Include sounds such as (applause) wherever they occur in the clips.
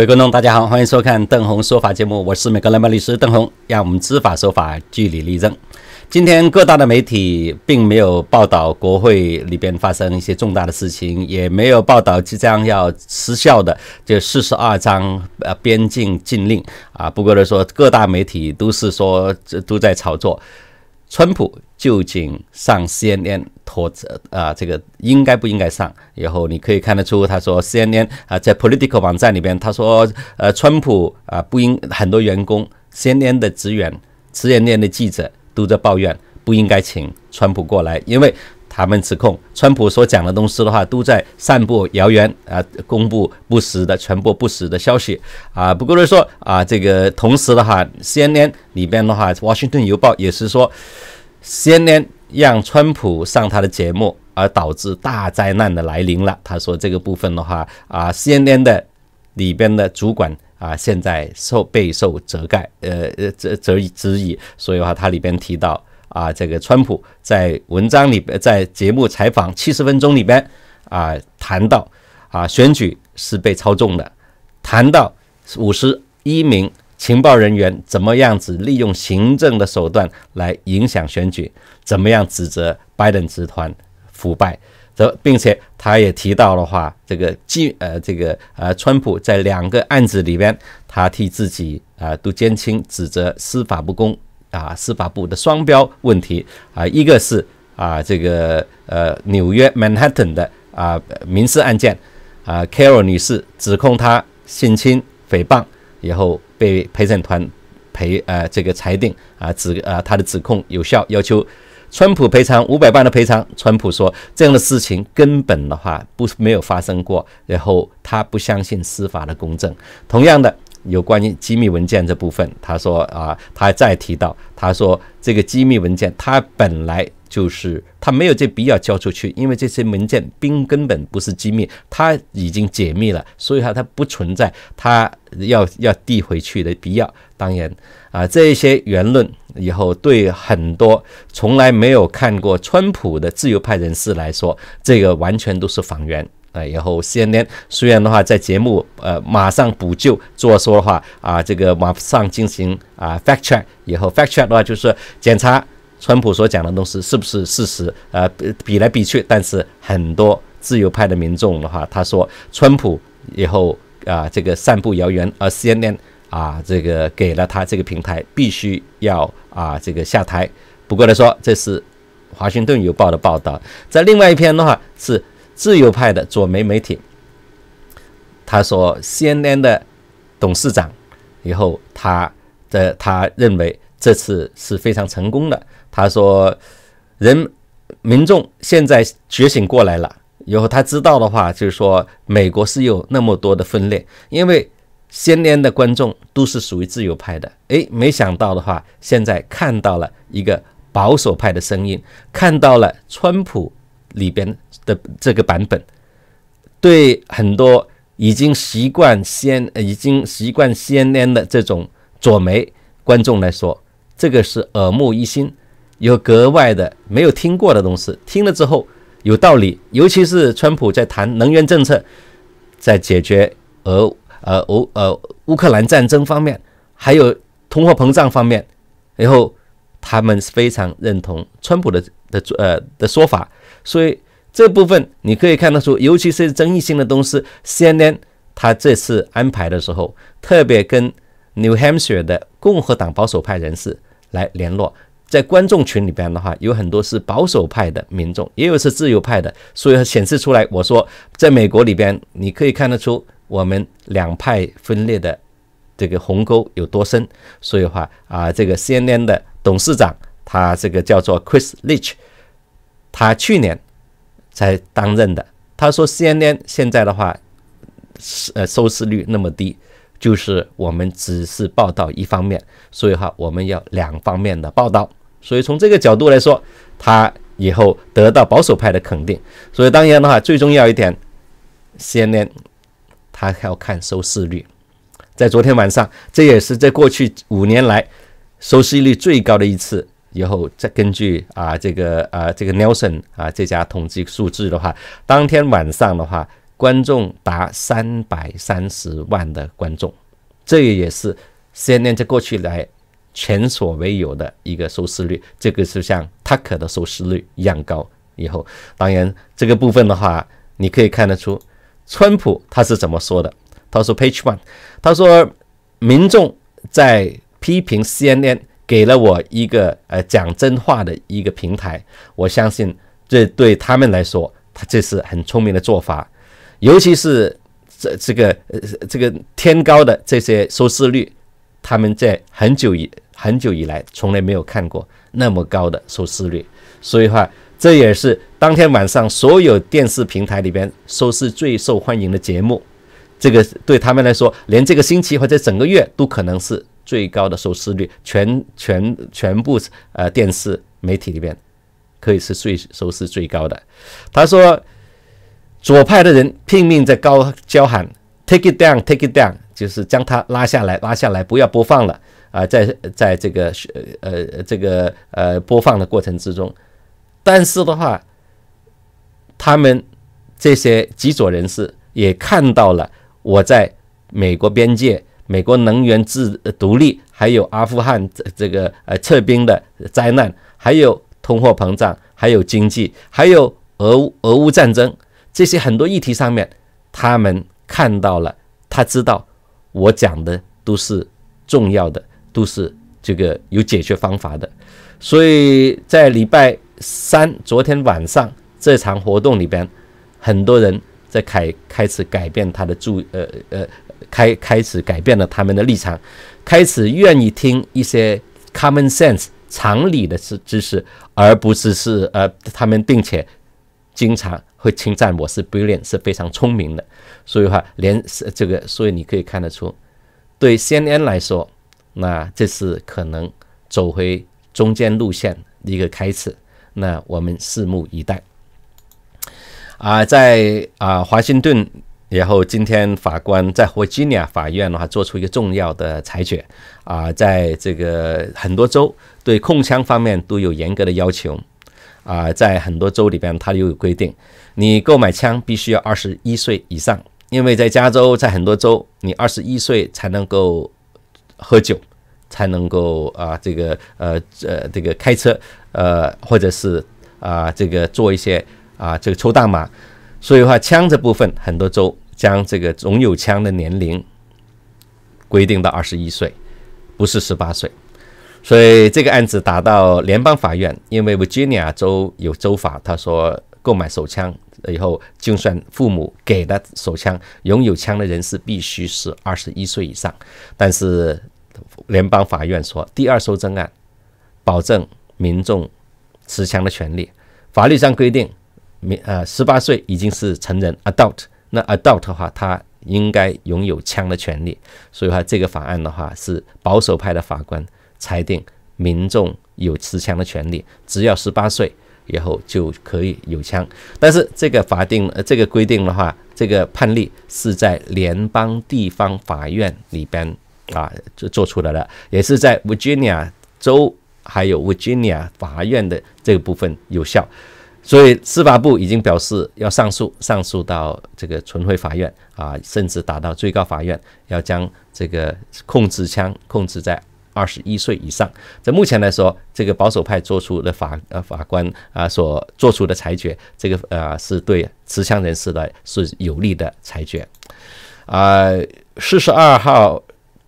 各位观众，大家好，欢迎收看邓红说法节目，我是美格莱曼律师邓红，让我们知法守法，据理力争。今天各大的媒体并没有报道国会里边发生一些重大的事情，也没有报道即将要失效的这四十二章呃边境禁令啊。不过呢，说各大媒体都是说这都在炒作，川普就请上 CNN。或者啊，这个应该不应该上？然后你可以看得出，他说 CNN 啊，在 Political 网站里边，他说呃，川普啊不应很多员工，CNN 的职员，CNN 的记者都在抱怨不应该请川普过来，因为他们指控川普所讲的东西的话都在散布谣言啊，公布不实的，传播不实的消息啊。不过来说啊，这个同时的话，CNN 里边的话，Washington 邮报也是说 CNN。让川普上他的节目，而导致大灾难的来临了。他说这个部分的话啊，CNN 的里边的主管啊，现在受备受责盖，呃呃责责质疑。所以话他里边提到啊，这个川普在文章里边，在节目采访七十分钟里边啊，谈到啊选举是被操纵的，谈到五十一名。情报人员怎么样子利用行政的手段来影响选举？怎么样指责拜登集团腐败？则并且他也提到的话，这个既呃这个呃，川普在两个案子里边，他替自己啊都减轻指责司法不公啊，司法部的双标问题啊，一个是啊这个呃纽约曼哈顿的啊民事案件啊，Carol 女士指控他性侵诽谤，以后。被陪审团赔呃，这个裁定啊，指啊他的指控有效，要求川普赔偿五百万的赔偿。川普说，这样的事情根本的话不没有发生过，然后他不相信司法的公正。同样的，有关于机密文件这部分，他说啊，他再提到，他说这个机密文件他本来。就是他没有这必要交出去，因为这些文件并根本不是机密，他已经解密了，所以他他不存在他要要递回去的必要。当然啊，这一些言论以后对很多从来没有看过川普的自由派人士来说，这个完全都是谎言啊。以后 CNN 虽然的话在节目呃马上补救做说话啊，这个马上进行啊 fact check 以后 fact check 的话就是检查。川普所讲的东西是不是事实？呃，比比来比去，但是很多自由派的民众的话，他说川普以后啊，这个散布谣言，而 CNN 啊，这个给了他这个平台，必须要啊，这个下台。不过来说这是华盛顿邮报的报道，在另外一篇的话是自由派的左媒媒体，他说 CNN 的董事长以后，他的他认为这次是非常成功的。他说，人民众现在觉醒过来了，然后他知道的话，就是说美国是有那么多的分裂，因为先年的观众都是属于自由派的。哎，没想到的话，现在看到了一个保守派的声音，看到了川普里边的这个版本，对很多已经习惯先已经习惯先年的这种左媒观众来说，这个是耳目一新。有格外的没有听过的东西，听了之后有道理。尤其是川普在谈能源政策，在解决俄呃俄呃乌克兰战争方面，还有通货膨胀方面，然后他们非常认同川普的的呃的说法。所以这部分你可以看得出，尤其是争议性的东西，CNN 他这次安排的时候，特别跟 New Hampshire 的共和党保守派人士来联络。在观众群里边的话，有很多是保守派的民众，也有是自由派的，所以显示出来。我说，在美国里边，你可以看得出我们两派分裂的这个鸿沟有多深。所以话啊，这个 CNN 的董事长，他这个叫做 Chris e i c h 他去年才担任的。他说，CNN 现在的话，呃，收视率那么低，就是我们只是报道一方面，所以话我们要两方面的报道。所以从这个角度来说，他以后得到保守派的肯定。所以当然的话，最重要一点，CNN 他要看收视率。在昨天晚上，这也是在过去五年来收视率最高的一次。以后再根据啊这个啊这个 Nelson 啊这家统计数字的话，当天晚上的话，观众达三百三十万的观众，这也是 CNN 在过去来。前所未有的一个收视率，这个是像 Tucker 的收视率一样高。以后，当然这个部分的话，你可以看得出，川普他是怎么说的？他说 Page One，他说民众在批评 CNN，给了我一个呃讲真话的一个平台。我相信这对他们来说，他这是很聪明的做法。尤其是这这个呃这个天高的这些收视率。他们在很久以很久以来从来没有看过那么高的收视率，所以话这也是当天晚上所有电视平台里边收视最受欢迎的节目。这个对他们来说，连这个星期或者整个月都可能是最高的收视率，全全全部是呃电视媒体里边可以是最收视最高的。他说，左派的人拼命在高叫喊，Take it down，Take it down。就是将它拉下来，拉下来，不要播放了啊！在在这个呃呃这个呃播放的过程之中，但是的话，他们这些极左人士也看到了我在美国边界、美国能源自独立，还有阿富汗这个呃撤兵的灾难，还有通货膨胀，还有经济，还有俄乌俄乌战争这些很多议题上面，他们看到了，他知道。我讲的都是重要的，都是这个有解决方法的，所以在礼拜三昨天晚上这场活动里边，很多人在开开始改变他的注呃呃，开开始改变了他们的立场，开始愿意听一些 common sense 常理的知知识，而不是是呃他们并且。经常会侵占，我是 b r i l l i a n t 是非常聪明的，所以话连这个，所以你可以看得出，对 CNN 来说，那这是可能走回中间路线的一个开始，那我们拭目以待。啊，在啊华盛顿，然后今天法官在 i n 尼亚法院的话做出一个重要的裁决，啊，在这个很多州对控枪方面都有严格的要求。啊，在很多州里边，它又有规定，你购买枪必须要二十一岁以上，因为在加州，在很多州，你二十一岁才能够喝酒，才能够啊这个呃呃这个开车呃或者是啊这个做一些啊这个抽大麻，所以话枪这部分很多州将这个拥有枪的年龄规定到二十一岁，不是十八岁。所以这个案子打到联邦法院，因为维吉尼亚州有州法，他说购买手枪以后，就算父母给了手枪，拥有枪的人是必须是二十一岁以上。但是联邦法院说，第二修正案保证民众持枪的权利。法律上规定，民呃十八岁已经是成人 （adult），那 adult 的话，他应该拥有枪的权利。所以话，这个法案的话是保守派的法官。裁定民众有持枪的权利，只要十八岁以后就可以有枪。但是这个法定呃这个规定的话，这个判例是在联邦地方法院里边啊就做出来了，也是在 Virginia 州还有 Virginia 法院的这个部分有效。所以司法部已经表示要上诉，上诉到这个巡回法院啊，甚至打到最高法院，要将这个控制枪控制在。二十一岁以上，在目前来说，这个保守派做出的法呃法官啊所做出的裁决，这个呃是对持枪人士的是有利的裁决，啊，四十二号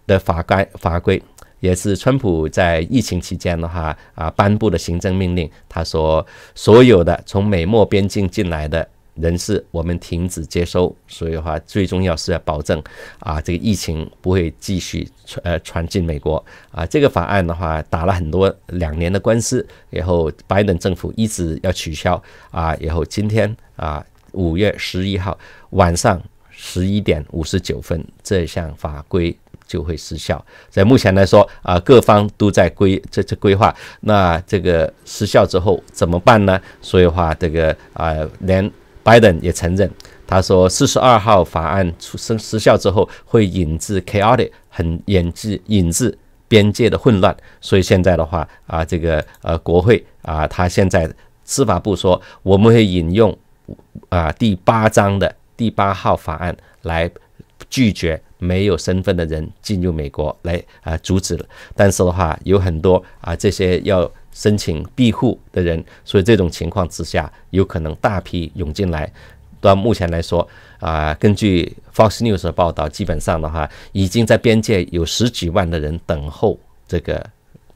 的法官法规也是川普在疫情期间的话啊颁布的行政命令，他说所有的从美墨边境进来的。人士，我们停止接收。所以话，最重要是要保证，啊，这个疫情不会继续传呃传进美国。啊，这个法案的话，打了很多两年的官司，然后拜登政府一直要取消。啊，然后今天啊，五月十一号晚上十一点五十九分，这项法规就会失效。在目前来说，啊，各方都在规这这规划。那这个失效之后怎么办呢？所以话，这个啊，连拜登也承认，他说四十二号法案出生失效之后，会引致 chaotic，很引致引致边界的混乱。所以现在的话啊，这个呃国会啊，他现在司法部说，我们会引用啊第八章的第八号法案来拒绝没有身份的人进入美国，来啊阻止。但是的话，有很多啊这些要。申请庇护的人，所以这种情况之下，有可能大批涌进来。到目前来说，啊，根据 Fox News 的报道，基本上的话，已经在边界有十几万的人等候。这个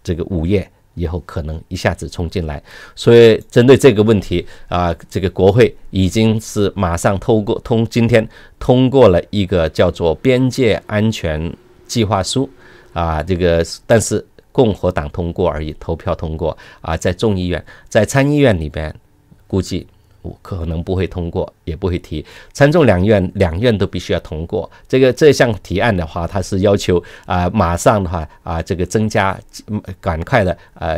这个，午夜以后可能一下子冲进来。所以针对这个问题，啊，这个国会已经是马上通过，通今天通过了一个叫做《边界安全计划书》啊，这个但是。共和党通过而已，投票通过啊，在众议院，在参议院里边，估计。可能不会通过，也不会提参众两院，两院都必须要通过这个这项提案的话，它是要求啊，马上的话啊，这个增加，赶快的啊，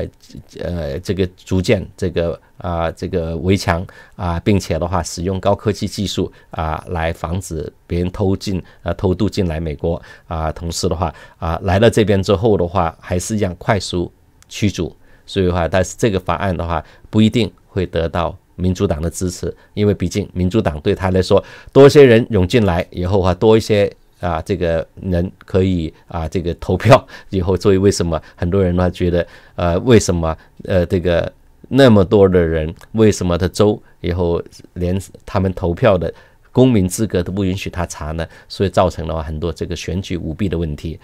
呃，这个逐渐这个啊，这个围墙啊，并且的话使用高科技技术啊，来防止别人偷进啊，偷渡进来美国啊，同时的话啊，来了这边之后的话，还是一样快速驱逐，所以的话，但是这个法案的话，不一定会得到。民主党的支持，因为毕竟民主党对他来说，多一些人涌进来以后啊，多一些啊，这个人可以啊，这个投票 (laughs) 以后，所以为什么很多人呢觉得呃，为什么呃，这个那么多的人，为什么他州以后连他们投票的公民资格都不允许他查呢？所以造成了很多这个选举舞弊的问题。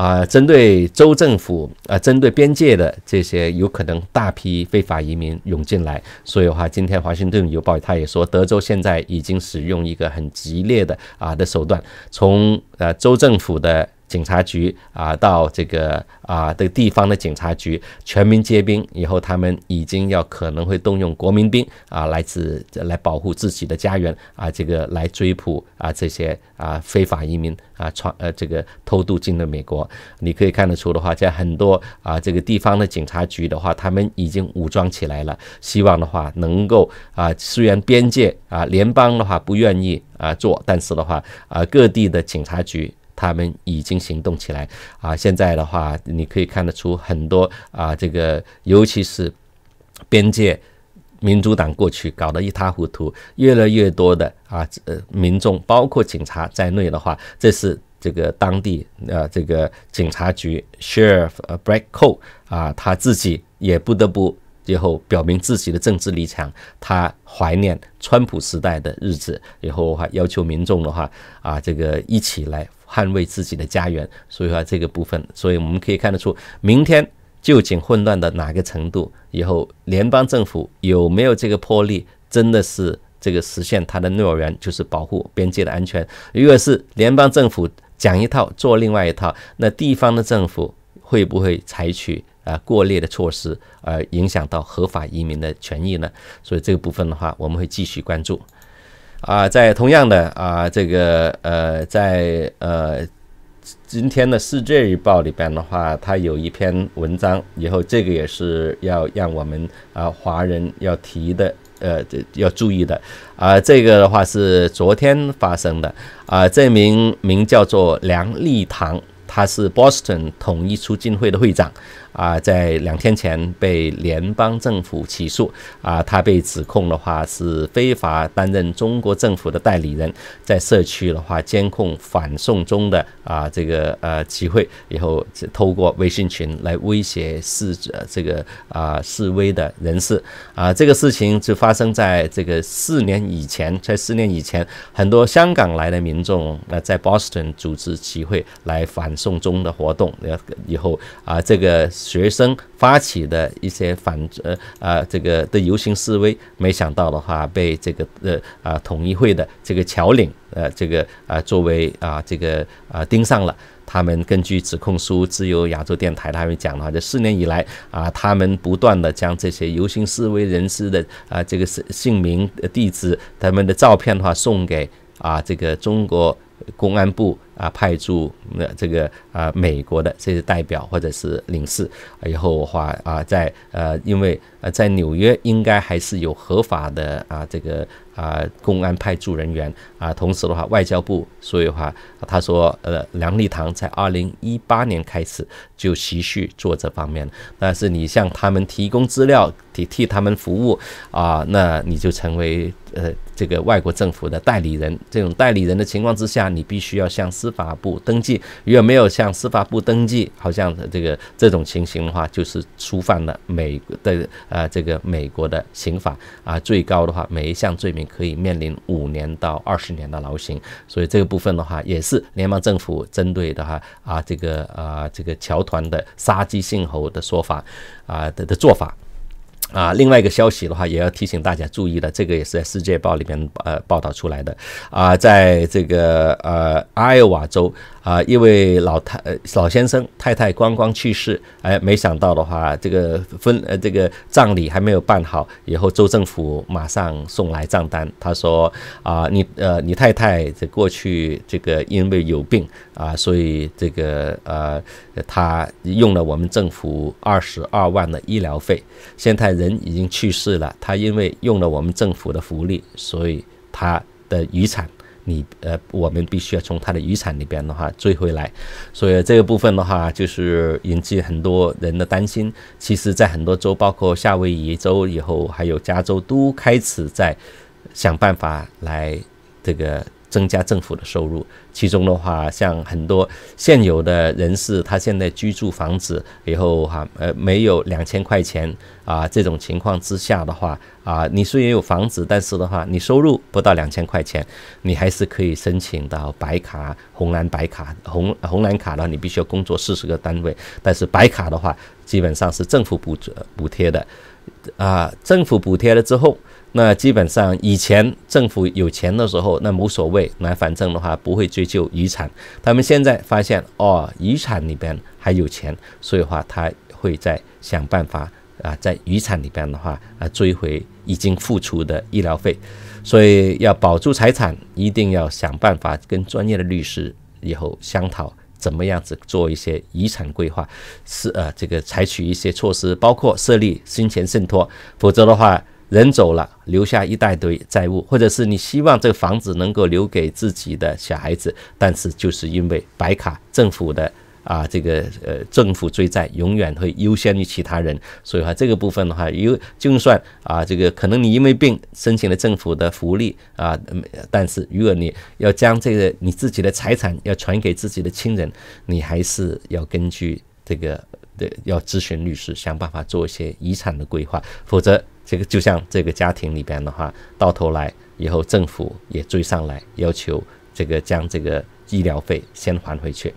啊，针对州政府啊，针对边界的这些，有可能大批非法移民涌进来，所以的话，今天《华盛顿邮报》它也说，德州现在已经使用一个很激烈的啊的手段，从呃州政府的。警察局啊，到这个啊，这地方的警察局，全民皆兵以后，他们已经要可能会动用国民兵啊，来自来保护自己的家园啊，这个来追捕啊这些啊非法移民啊，闯呃这个偷渡进了美国。你可以看得出的话，在很多啊这个地方的警察局的话，他们已经武装起来了，希望的话能够啊，虽然边界啊联邦的话不愿意啊做，但是的话啊各地的警察局。他们已经行动起来啊！现在的话，你可以看得出很多啊，这个尤其是边界，民主党过去搞得一塌糊涂。越来越多的啊，呃，民众包括警察在内的话，这是这个当地啊，这个警察局 sheriff b r a c k o 啊，他自己也不得不最后表明自己的政治立场。他怀念川普时代的日子，以后还要求民众的话啊，这个一起来。捍卫自己的家园，所以话这个部分，所以我们可以看得出，明天究竟混乱到哪个程度，以后联邦政府有没有这个魄力，真的是这个实现它的诺言，就是保护边界的安全。如果是联邦政府讲一套做另外一套，那地方的政府会不会采取啊过烈的措施，而影响到合法移民的权益呢？所以这个部分的话，我们会继续关注。啊，在同样的啊，这个呃，在呃，今天的《世界日报》里边的话，它有一篇文章，以后这个也是要让我们啊，华人要提的，呃，要注意的。啊，这个的话是昨天发生的。啊，这名名叫做梁立堂，他是 Boston 统一促进会的会长。啊，在两天前被联邦政府起诉啊，他被指控的话是非法担任中国政府的代理人，在社区的话监控反送中的啊这个呃集会，以后透过微信群来威胁示这个啊示威的人士啊，这个事情就发生在这个四年以前，在四年以前，很多香港来的民众那在 Boston 组织集会来反送中的活动，然后啊这个。学生发起的一些反呃啊这个的游行示威，没想到的话被这个呃啊统一会的这个侨领呃这个啊作为啊这个啊盯上了。他们根据指控书，自由亚洲电台他们讲的话，这四年以来啊，他们不断的将这些游行示威人士的啊这个姓姓名、地址、他们的照片的话送给啊这个中国。公安部啊派驻那这个啊美国的这些代表或者是领事，以后的话啊在呃因为呃在纽约应该还是有合法的啊这个啊公安派驻人员啊，同时的话外交部所以话他说呃梁立堂在二零一八年开始就持续做这方面，但是你向他们提供资料替替他们服务啊，那你就成为。呃，这个外国政府的代理人，这种代理人的情况之下，你必须要向司法部登记。如果没有向司法部登记，好像这个这种情形的话，就是触犯了美，的啊，这个美国的刑法啊，最高的话，每一项罪名可以面临五年到二十年的牢刑。所以这个部分的话，也是联邦政府针对的哈啊，这个啊，这个侨团的杀鸡儆猴的说法，啊的的做法。啊，另外一个消息的话，也要提醒大家注意的，这个也是在《世界报》里面呃报道出来的。啊，在这个呃，爱尔瓦州。啊，一位老太、老先生太太刚刚去世，哎，没想到的话，这个分呃，这个葬礼还没有办好，以后州政府马上送来账单。他说啊，你呃，你太太这过去这个因为有病啊，所以这个呃，他用了我们政府二十二万的医疗费，现在人已经去世了，他因为用了我们政府的福利，所以他的遗产。你呃，我们必须要从他的遗产里边的话追回来，所以这个部分的话，就是引起很多人的担心。其实，在很多州，包括夏威夷州以后，还有加州，都开始在想办法来这个。增加政府的收入，其中的话，像很多现有的人士，他现在居住房子以后哈，呃，没有两千块钱啊，这种情况之下的话啊，你虽然有房子，但是的话，你收入不到两千块钱，你还是可以申请到白卡、红蓝白卡、红红蓝卡话，你必须要工作四十个单位，但是白卡的话，基本上是政府补助补贴的，啊，政府补贴了之后。那基本上以前政府有钱的时候，那无所谓，那反正的话不会追究遗产。他们现在发现哦，遗产里边还有钱，所以话他会在想办法啊，在遗产里边的话啊追回已经付出的医疗费。所以要保住财产，一定要想办法跟专业的律师以后商讨怎么样子做一些遗产规划，是呃这个采取一些措施，包括设立生前信托，否则的话。人走了，留下一大堆债务，或者是你希望这个房子能够留给自己的小孩子，但是就是因为白卡政府的啊，这个呃政府追债永远会优先于其他人，所以话这个部分的话，因为就算啊，这个可能你因为病申请了政府的福利啊，但是如果你要将这个你自己的财产要传给自己的亲人，你还是要根据这个的要咨询律师，想办法做一些遗产的规划，否则。这个就像这个家庭里边的话，到头来以后政府也追上来，要求这个将这个医疗费先还回去。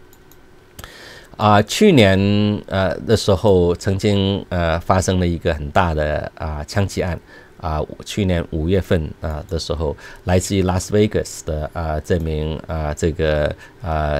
啊，去年呃的时候曾经呃发生了一个很大的啊枪击案，啊去年五月份啊的时候，来自于拉斯维加斯的啊这名啊这个啊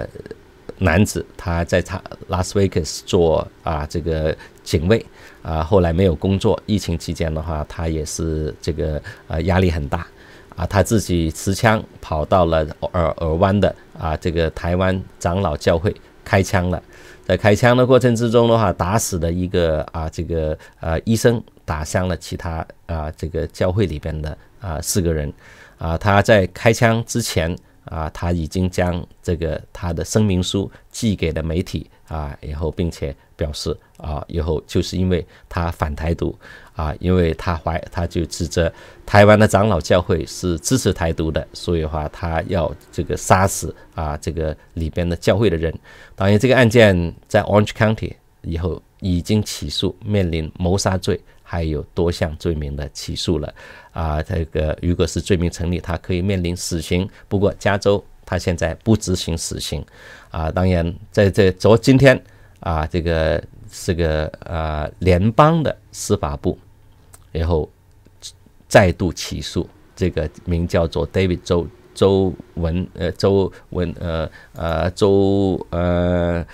男子，他在他拉斯维加斯做啊这个警卫。啊，后来没有工作，疫情期间的话，他也是这个啊压力很大，啊，他自己持枪跑到了尔尔湾的啊这个台湾长老教会开枪了，在开枪的过程之中的话，打死了一个啊这个啊医生，打伤了其他啊这个教会里边的啊四个人，啊他在开枪之前啊他已经将这个他的声明书寄给了媒体啊，然后并且。表示啊，以后就是因为他反台独啊，因为他怀他就指责台湾的长老教会是支持台独的，所以话他要这个杀死啊这个里边的教会的人。当然，这个案件在 Orange County 以后已经起诉，面临谋杀罪还有多项罪名的起诉了啊。这个如果是罪名成立，他可以面临死刑。不过加州他现在不执行死刑啊。当然，在这昨今天。啊，这个是个呃联邦的司法部，然后再度起诉这个名叫做 David 周周文呃周文呃呃周呃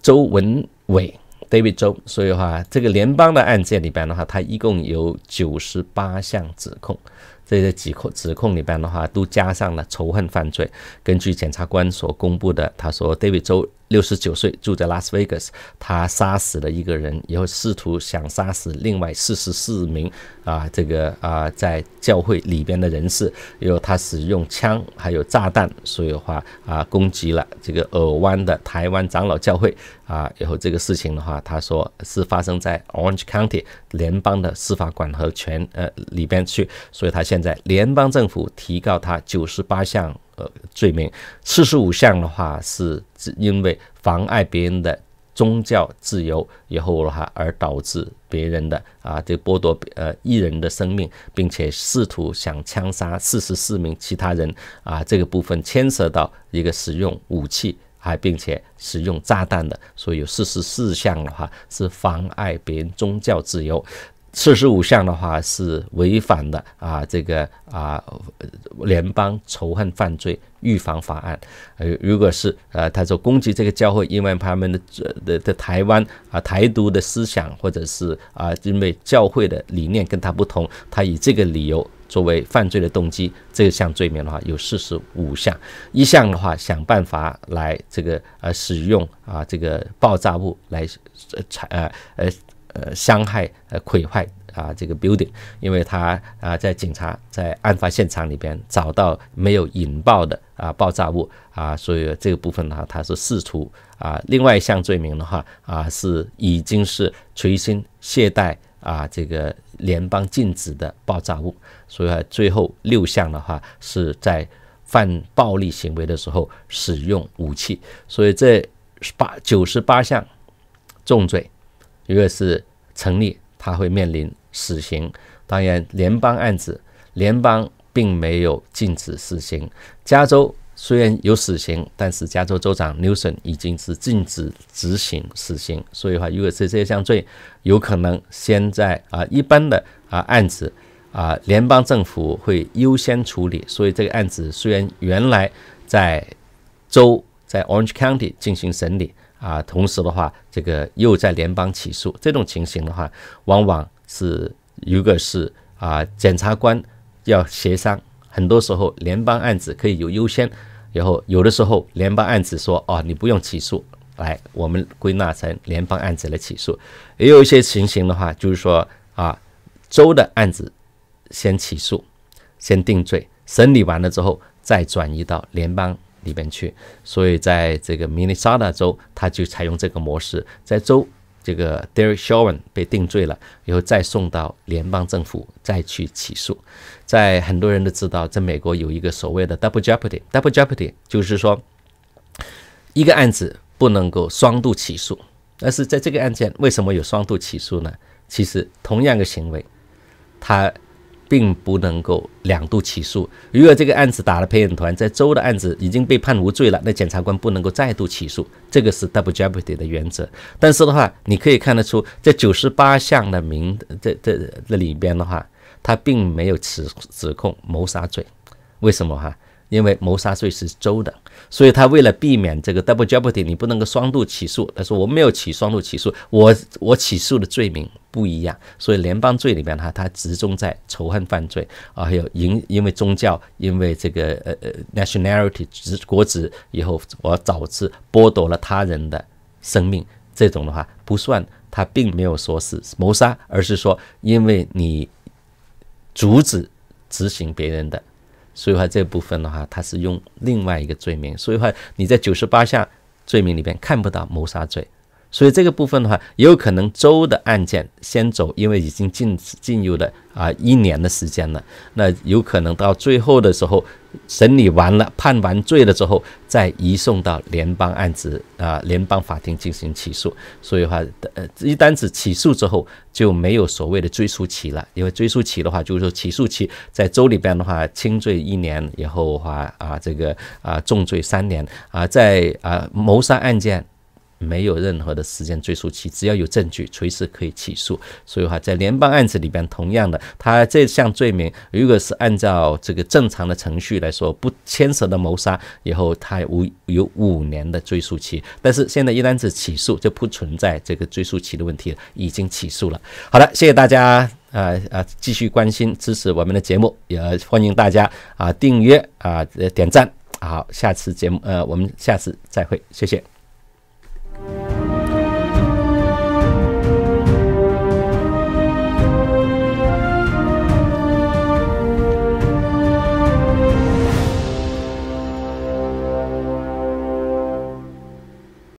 周文伟 David 周，所以话这个联邦的案件里边的话，他一共有九十八项指控，这些指控指控里边的话都加上了仇恨犯罪。根据检察官所公布的，他说 David 周。六十九岁，住在拉斯维加斯，他杀死了一个人，然后试图想杀死另外四十四名啊，这个啊，在教会里边的人士，因为他使用枪还有炸弹，所以话啊攻击了这个尔湾的台湾长老教会啊，然后这个事情的话，他说是发生在 Orange County 联邦的司法管和权呃里边去，所以他现在联邦政府提告他九十八项。呃，罪名四十五项的话，是因为妨碍别人的宗教自由，以后的话而导致别人的啊，这剥夺呃一人的生命，并且试图想枪杀四十四名其他人啊，这个部分牵涉到一个使用武器还并且使用炸弹的，所以有四十四项的话是妨碍别人宗教自由。四十五项的话是违反的啊，这个啊，联邦仇恨犯罪预防法案，呃，如果是呃，他说攻击这个教会，因为他们的的的台湾啊台独的思想，或者是啊，因为教会的理念跟他不同，他以这个理由作为犯罪的动机，这项罪名的话有四十五项，一项的话想办法来这个呃使用啊这个爆炸物来呃呃呃。呃，伤害、呃，毁坏啊，这个 building，因为他啊，在警察在案发现场里边找到没有引爆的啊爆炸物啊，所以这个部分呢，他是试图啊，另外一项罪名的话啊，是已经是随心携带啊，这个联邦禁止的爆炸物，所以最后六项的话是在犯暴力行为的时候使用武器，所以这八九十八项重罪。如果是成立，他会面临死刑。当然，联邦案子，联邦并没有禁止死刑。加州虽然有死刑，但是加州州长 n i s o n 已经是禁止执行死刑。所以的话，如果是这项罪，有可能先在啊一般的啊案子啊，联邦政府会优先处理。所以这个案子虽然原来在州在 Orange County 进行审理。啊，同时的话，这个又在联邦起诉这种情形的话，往往是如果是啊，检察官要协商，很多时候联邦案子可以有优先，然后有的时候联邦案子说哦，你不用起诉，来我们归纳成联邦案子来起诉，也有一些情形的话，就是说啊，州的案子先起诉，先定罪，审理完了之后再转移到联邦。里边去，所以在这个明尼苏达州，他就采用这个模式，在州这个 Derek Chauvin 被定罪了以后，再送到联邦政府再去起诉。在很多人都知道，在美国有一个所谓的 double jeopardy，double jeopardy 就是说一个案子不能够双度起诉。但是在这个案件为什么有双度起诉呢？其实同样的行为，他。并不能够两度起诉。如果这个案子打了陪审团，在州的案子已经被判无罪了，那检察官不能够再度起诉，这个是 double jeopardy 的原则。但是的话，你可以看得出，这九十八项的名这这这里边的话，他并没有指指控谋杀罪，为什么哈？因为谋杀罪是州的，所以他为了避免这个 double jeopardy，你不能够双度起诉。他说我没有起双度起诉，我我起诉的罪名不一样。所以联邦罪里面，他他集中在仇恨犯罪啊，还有因因为宗教，因为这个呃呃 nationality，国籍以后我导致剥夺了他人的生命这种的话不算。他并没有说是谋杀，而是说因为你阻止执行别人的。所以话，这部分的话，他是用另外一个罪名。所以话，你在九十八项罪名里边看不到谋杀罪。所以这个部分的话，也有可能州的案件先走，因为已经进进入了啊一年的时间了。那有可能到最后的时候，审理完了判完罪了之后，再移送到联邦案子啊联邦法庭进行起诉。所以话，呃，一单子起诉之后，就没有所谓的追诉期了。因为追诉期的话，就是说起诉期在州里边的话，轻罪一年，以后话啊这个啊重罪三年啊，在啊谋杀案件。没有任何的时间追溯期，只要有证据，随时可以起诉。所以话，在联邦案子里边，同样的，他这项罪名，如果是按照这个正常的程序来说，不牵涉的谋杀，以后他无有五年的追诉期。但是现在一旦是起诉，就不存在这个追诉期的问题了，已经起诉了。好的，谢谢大家，呃呃，继续关心支持我们的节目，也欢迎大家啊订阅啊点赞。好，下次节目呃我们下次再会，谢谢。